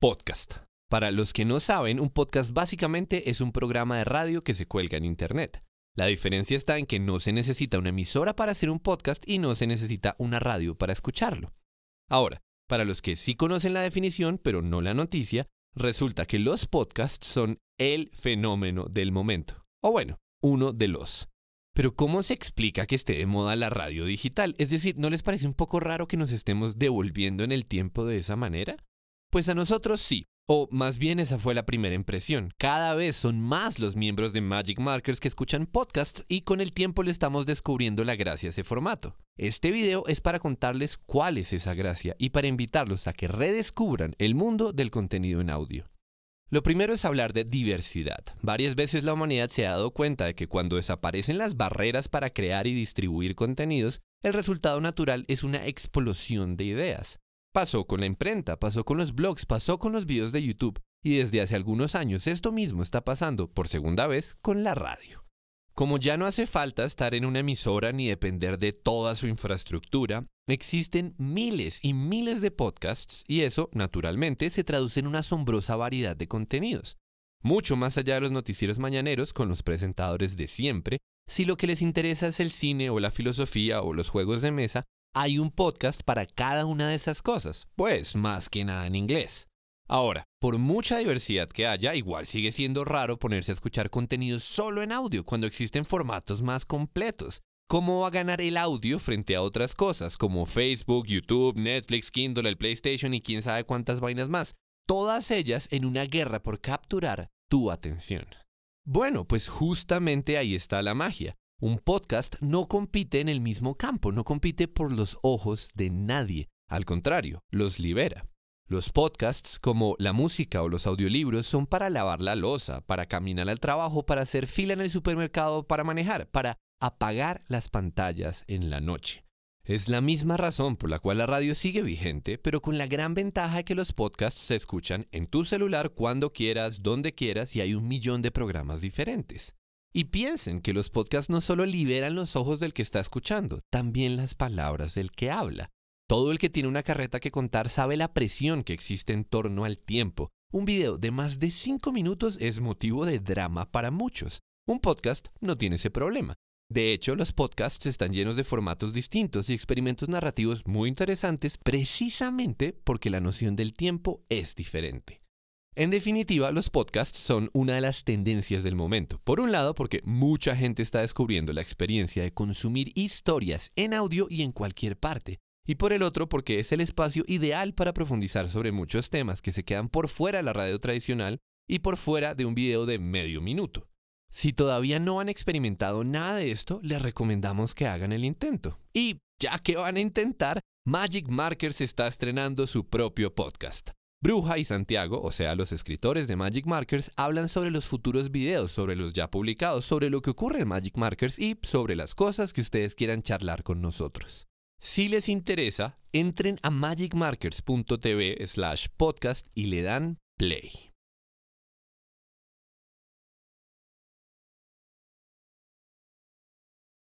Podcast. Para los que no saben, un podcast básicamente es un programa de radio que se cuelga en Internet. La diferencia está en que no se necesita una emisora para hacer un podcast y no se necesita una radio para escucharlo. Ahora, para los que sí conocen la definición, pero no la noticia, resulta que los podcasts son el fenómeno del momento. O bueno, uno de los. Pero ¿cómo se explica que esté de moda la radio digital? Es decir, ¿no les parece un poco raro que nos estemos devolviendo en el tiempo de esa manera? Pues a nosotros sí. O más bien esa fue la primera impresión. Cada vez son más los miembros de Magic Markers que escuchan podcasts y con el tiempo le estamos descubriendo la gracia a ese formato. Este video es para contarles cuál es esa gracia y para invitarlos a que redescubran el mundo del contenido en audio. Lo primero es hablar de diversidad. Varias veces la humanidad se ha dado cuenta de que cuando desaparecen las barreras para crear y distribuir contenidos, el resultado natural es una explosión de ideas. Pasó con la imprenta, pasó con los blogs, pasó con los videos de YouTube y desde hace algunos años esto mismo está pasando por segunda vez con la radio. Como ya no hace falta estar en una emisora ni depender de toda su infraestructura, Existen miles y miles de podcasts y eso, naturalmente, se traduce en una asombrosa variedad de contenidos. Mucho más allá de los noticieros mañaneros con los presentadores de siempre, si lo que les interesa es el cine o la filosofía o los juegos de mesa, hay un podcast para cada una de esas cosas, pues más que nada en inglés. Ahora, por mucha diversidad que haya, igual sigue siendo raro ponerse a escuchar contenido solo en audio cuando existen formatos más completos, cómo va a ganar el audio frente a otras cosas como Facebook, YouTube, Netflix, Kindle, el PlayStation y quién sabe cuántas vainas más. Todas ellas en una guerra por capturar tu atención. Bueno, pues justamente ahí está la magia. Un podcast no compite en el mismo campo, no compite por los ojos de nadie. Al contrario, los libera. Los podcasts, como la música o los audiolibros, son para lavar la losa, para caminar al trabajo, para hacer fila en el supermercado, para manejar, para apagar las pantallas en la noche. Es la misma razón por la cual la radio sigue vigente, pero con la gran ventaja de que los podcasts se escuchan en tu celular cuando quieras, donde quieras y hay un millón de programas diferentes. Y piensen que los podcasts no solo liberan los ojos del que está escuchando, también las palabras del que habla. Todo el que tiene una carreta que contar sabe la presión que existe en torno al tiempo. Un video de más de 5 minutos es motivo de drama para muchos. Un podcast no tiene ese problema. De hecho, los podcasts están llenos de formatos distintos y experimentos narrativos muy interesantes precisamente porque la noción del tiempo es diferente. En definitiva, los podcasts son una de las tendencias del momento. Por un lado, porque mucha gente está descubriendo la experiencia de consumir historias en audio y en cualquier parte. Y por el otro, porque es el espacio ideal para profundizar sobre muchos temas que se quedan por fuera de la radio tradicional y por fuera de un video de medio minuto. Si todavía no han experimentado nada de esto, les recomendamos que hagan el intento. Y ya que van a intentar, Magic Markers está estrenando su propio podcast. Bruja y Santiago, o sea, los escritores de Magic Markers, hablan sobre los futuros videos, sobre los ya publicados, sobre lo que ocurre en Magic Markers y sobre las cosas que ustedes quieran charlar con nosotros. Si les interesa, entren a magicmarkers.tv slash podcast y le dan play.